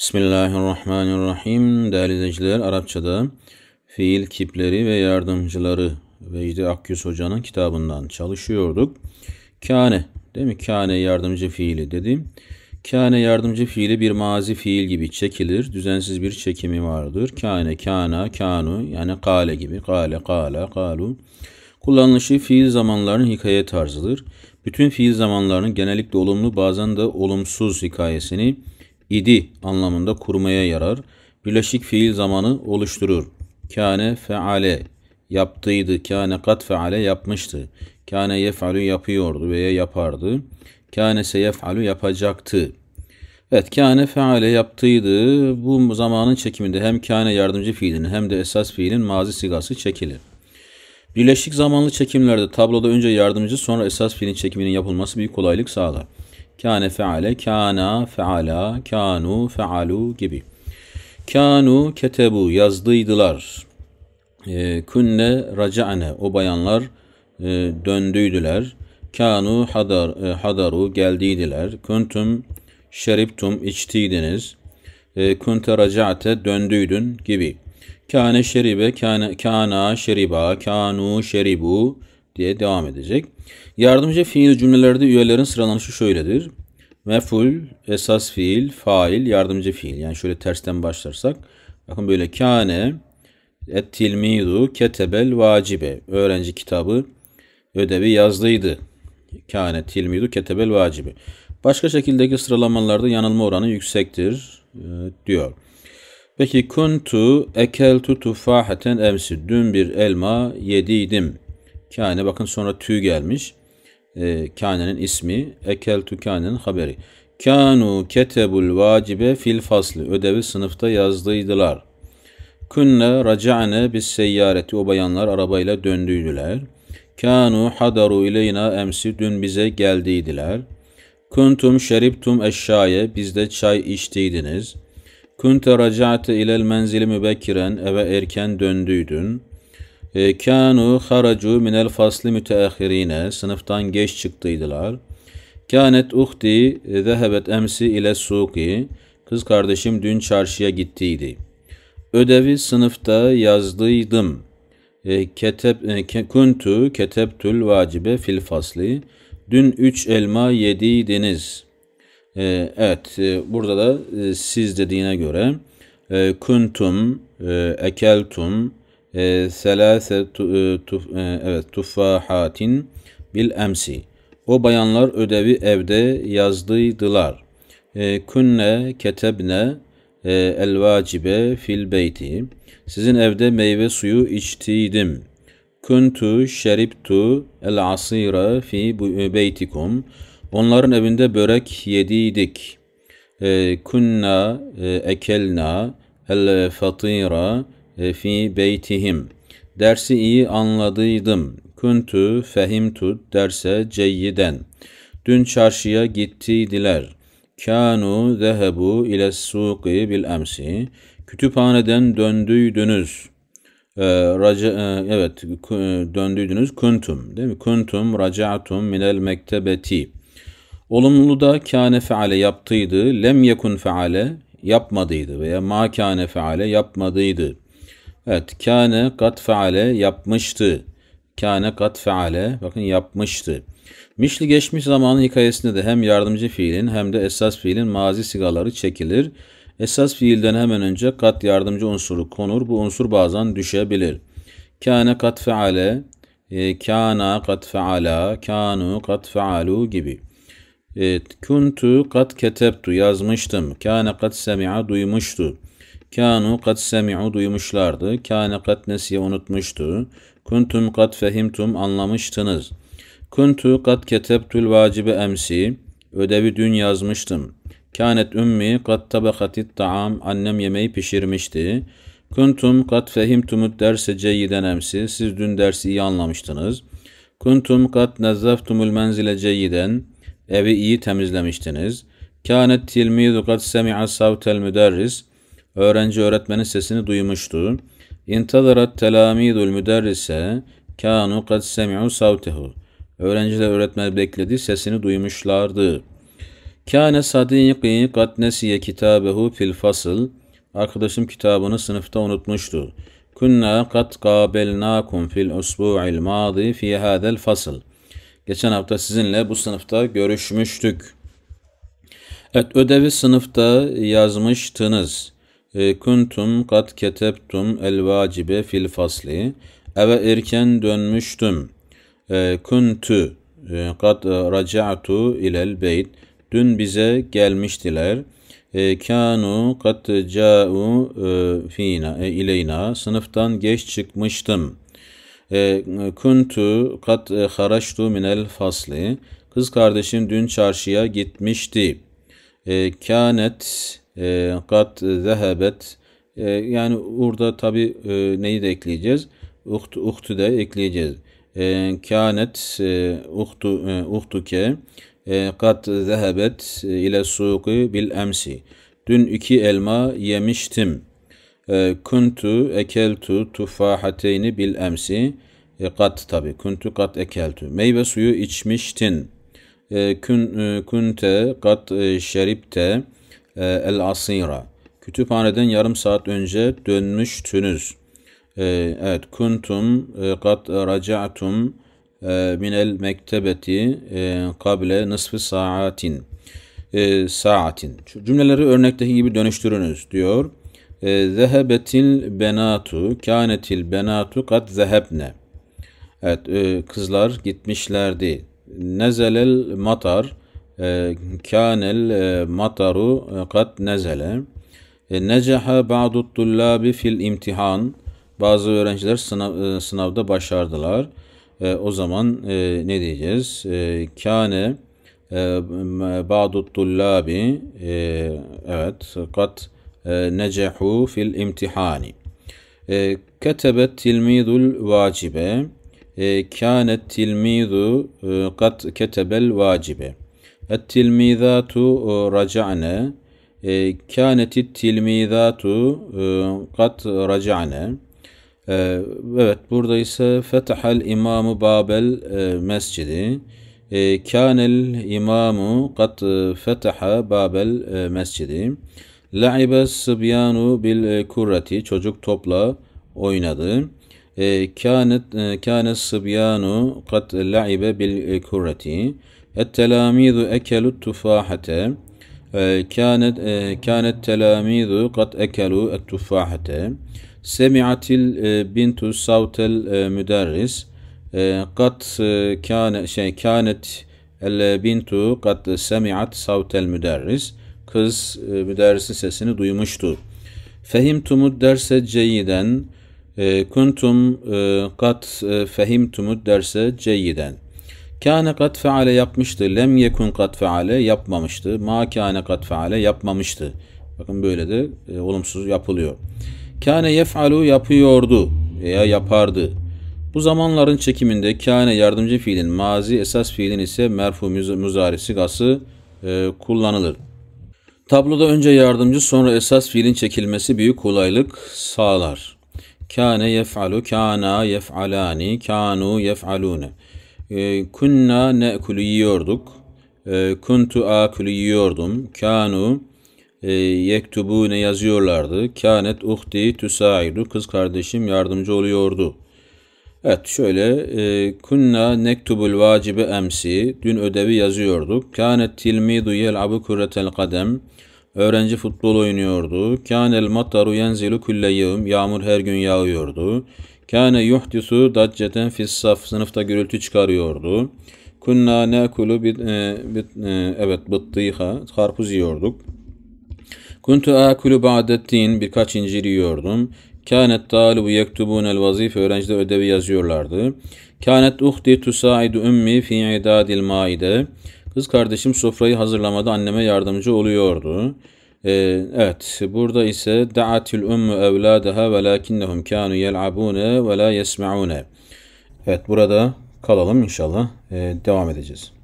Bismillahirrahmanirrahim. Değerli izleyiciler, Arapçada fiil kipleri ve yardımcıları Vecdi Akyüz Hoca'nın kitabından çalışıyorduk. Kane, değil mi? Kane yardımcı fiili dedim. Kane yardımcı fiili bir mazi fiil gibi çekilir. Düzensiz bir çekimi vardır. Kane, kana, kanu yani kale gibi. Kale, kala, kalu. Kullanılışı fiil zamanlarının hikaye tarzıdır. Bütün fiil zamanlarının genellikle olumlu bazen de olumsuz hikayesini idi anlamında kurmaya yarar. Birleşik fiil zamanı oluşturur. Kâne feale yaptıydı. Kâne kat feale yapmıştı. Kâne yef'alü yapıyordu veya yapardı. Kâne seyef'alü yapacaktı. Evet kâne feale yaptıydı. Bu zamanın çekiminde hem kâne yardımcı fiilinin hem de esas fiilin mazi sigası çekilir. Birleşik zamanlı çekimlerde tabloda önce yardımcı sonra esas fiilin çekiminin yapılması bir kolaylık sağlar. Kâne feale, kâna feala, kânu fealu gibi. Kânu ketebu yazdıydılar. E, künne raca'ne o bayanlar e, döndüydüler. Kânu hadar, e, hadaru geldiydiler. Kuntum şeriptum içtiydiniz. E, kunte raca'te döndüydün gibi. Kâne şeribe, kâne, kâna şeriba, kânu şeribu diye devam edecek. Yardımcı fiil cümlelerde üyelerin sıralanışı şöyledir. Meful, esas fiil, fail, yardımcı fiil. Yani şöyle tersten başlarsak. Bakın böyle kâne, ettilmidu, ketebel, vacibe. Öğrenci kitabı, ödevi yazdıydı. Kâne, tilmidu, ketebel, vacibe. Başka şekildeki sıralamalarda yanılma oranı yüksektir e, diyor. Peki kuntu ekeltu tufaheten emsi. Dün bir elma yediydim. Kâne bakın sonra tü gelmiş. E, kâne'nin ismi. Ekeltu kâne'nin haberi. Kânu ketebul vacibe fil faslı. Ödevi sınıfta yazdıydılar. Künne raca'ne biz seyyareti. O bayanlar arabayla döndüydüler. Kânu hadaru ileyna emsi. Dün bize geldiydiler. Kuntum şeriptum eşşaye. Biz de çay içtiydiniz. Kunte raca'te ilel menzili mübekkiren. Eve erken döndüydün.'' E, Kânu haracu minel fasli müteahhirine. Sınıftan geç çıktıydılar. Kânet uhti e, zehebet emsi ile suki. Kız kardeşim dün çarşıya gittiydi. Ödevi sınıfta yazdıydım. E, ketep, kuntu ketebtül vacibe fil fasli. Dün üç elma yediydiniz. Evet, burada da siz dediğine göre kuntum, ekeltum, ee, selase e, e, evet tufahatin bil emsi. O bayanlar ödevi evde yazdıydılar. E, künne ketebne e, el vacibe fil beyti. Sizin evde meyve suyu içtiydim. Kuntu şeriptu el asira fi e, beytikum. Onların evinde börek yediydik. E, ee, kunna e, ekelna el fatira e, fi beytihim. Dersi iyi anladıydım. Kuntu fehimtu derse ceyyiden. Dün çarşıya gittiydiler. Kanu zehebu ile suqi bil emsi. Kütüphaneden döndüydünüz. E, raca, e, evet döndüydünüz. Kuntum değil mi? Kuntum raca'tum minel mektebeti. Olumlu da kâne feale yaptıydı. Lem yekun feale yapmadıydı veya ma kâne feale yapmadıydı. Evet. Kâne kat feale yapmıştı. Kâne kat feale bakın yapmıştı. Mişli geçmiş zamanın hikayesinde de hem yardımcı fiilin hem de esas fiilin mazi sigaları çekilir. Esas fiilden hemen önce kat yardımcı unsuru konur. Bu unsur bazen düşebilir. Kâne kat feale, e, kâna kat feala, kânu kat fealu gibi. Evet, kuntu kat ketebtu yazmıştım. Kâne kat semi'a duymuştu. Kânu kad semi'u duymuşlardı. Kâne kad nesi unutmuştu. Kuntum kad fehimtum anlamıştınız. Kuntu kad ketebtül vacibe emsi. Ödevi dün yazmıştım. Kânet ümmi kad tabakatit ta'am. Annem yemeği pişirmişti. Kuntum kad fehimtumut derse ceyyiden emsi. Siz dün dersi iyi anlamıştınız. Kuntum kad nezzaftumul menzile ceyyiden. Evi iyi temizlemiştiniz. Kânet tilmidu kad semi'a savtel müderris öğrenci öğretmenin sesini duymuştu. İntadarat telamidul müderrise kânu kad semi'u savtehu. Öğrenciler öğretmen bekledi, sesini duymuşlardı. Kâne sadîkî kad nesiye kitâbehu fil fasıl. Arkadaşım kitabını sınıfta unutmuştu. Kunna kad kabelnakum fil usbu'il mâdi fi hâzel fasıl. Geçen hafta sizinle bu sınıfta görüşmüştük. Evet, ödevi sınıfta yazmıştınız. Kuntum kat ketebtum el vacibe fil fasli. Eve erken dönmüştüm. Kuntu kat e, raca'tu ilel beyt. Dün bize gelmiştiler. Kanu kat ca'u e, fina e, ileyna. Sınıftan geç çıkmıştım. Kuntu kat haraştu minel fasli. Kız kardeşim dün çarşıya gitmişti. Kanet kat ee, zehebet ee, yani burada tabi e, neyi de ekleyeceğiz? Uht, uhtu da ekleyeceğiz. Kânet e, uhtu, e, uhtuke ee, kat zehebet ile suku bil emsi. Dün iki elma yemiştim. Kuntu ekeltu tufahateyni bil emsi. Kat tabi. Kuntu kat ekeltu. Meyve suyu içmiştin. Kün, kunte kat şeripte. Ee, El Asira. Kütüphaneden yarım saat önce dönmüştünüz. Ee, evet. Kuntum e, kat raca'tum e, minel mektebeti e, kable nısfı saatin. E, saatin. cümleleri örnekteki gibi dönüştürünüz diyor. E, zehebetil benatu, kânetil benatu kat zehebne. Evet, e, kızlar gitmişlerdi. Nezelel matar, ee, kânel e, mataru e, kat nezele. E, Neceha ba'dut tullabi fil imtihan. Bazı öğrenciler sınav, sınavda başardılar. E, o zaman e, ne diyeceğiz? E, kâne e, ba'dut tullabi e, evet kat e, necehu fil imtihani. E, ketebet tilmidul vacibe. E, kânet tilmidu e, kat ketebel vacibe. التلميذات رجعنا كانت التلميذات قد رجعنا Evet burada ise fetahel imamu babel e, mescidi. E, kânel imamu kat fetha babel e, mescidi. La'ibe sıbyanu bil kurrati. Çocuk topla oynadı. Kâne sıbyanu kat la'ibe bil kurrati. التلاميذ أكلوا التفاحة كانت كان التلاميذ قد أكلوا التفاحة سمعت البنت صوت المدرس قد كان şey كانت البنت قد سمعت صوت المدرس kız müderrisin sesini duymuştu. Fehimtumud derse ceyiden kuntum kat fehimtumud derse ceyiden. Kâne kat feale yapmıştı. Lem yekun kat feale yapmamıştı. Ma kâne kat feale yapmamıştı. Bakın böyle de e, olumsuz yapılıyor. Kâne yef'alu yapıyordu veya yapardı. Bu zamanların çekiminde kâne yardımcı fiilin mazi esas fiilin ise merfu müzari sigası e, kullanılır. Tabloda önce yardımcı sonra esas fiilin çekilmesi büyük kolaylık sağlar. Kâne yef'alu, kâna yef'alani, kânu yef'alûne. E, kunna ne'kulu yiyorduk. E, kuntu akulu yiyordum. Kanu e, yektubu ne yazıyorlardı. Kanet uhti tüsaidu. Kız kardeşim yardımcı oluyordu. Evet şöyle e, kunna nektubul vacibe emsi dün ödevi yazıyorduk. Kanet tilmidu yel'abu kurretel kadem Öğrenci futbol oynuyordu. Kâne el mataru yenzilu külle yevm. Yağmur her gün yağıyordu. Kâne yuhdisu dacceten fissaf. Sınıfta gürültü çıkarıyordu. Kunna nekulu bit, e, bit, e, evet bıttıha. Karpuz yiyorduk. Kuntu akulu ba'dettin. Birkaç incir yiyordum. Kânet talibu el vazife. Öğrenciler ödevi yazıyorlardı. Kânet uhdi tusaidu ümmi fi idadil maide. Kız kardeşim sofrayı hazırlamada anneme yardımcı oluyordu. Ee, evet burada ise da'atil ummu evladaha ve lakinnehum kanu yel'abune ve la yesma'une. Evet burada kalalım inşallah ee, devam edeceğiz.